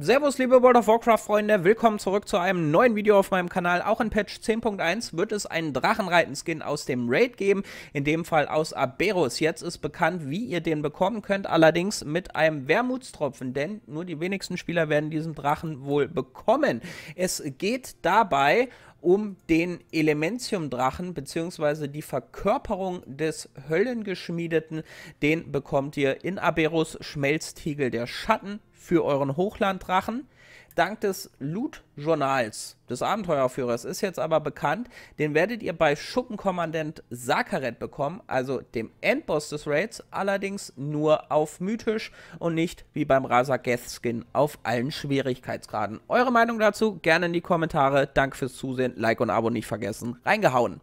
Servus liebe World of Warcraft Freunde, willkommen zurück zu einem neuen Video auf meinem Kanal. Auch in Patch 10.1 wird es einen Drachenreiten-Skin aus dem Raid geben, in dem Fall aus Aberus. Jetzt ist bekannt, wie ihr den bekommen könnt, allerdings mit einem Wermutstropfen, denn nur die wenigsten Spieler werden diesen Drachen wohl bekommen. Es geht dabei um den Elementium-Drachen bzw. die Verkörperung des Höllengeschmiedeten. Den bekommt ihr in Aberus Schmelztiegel der Schatten für euren Hochlanddrachen. Dank des Loot-Journals des Abenteuerführers ist jetzt aber bekannt, den werdet ihr bei Schuppenkommandant Sakaret bekommen, also dem Endboss des Raids, allerdings nur auf mythisch und nicht wie beim Rasa Geth Skin auf allen Schwierigkeitsgraden. Eure Meinung dazu gerne in die Kommentare. Danke fürs Zusehen, Like und Abo nicht vergessen. Reingehauen!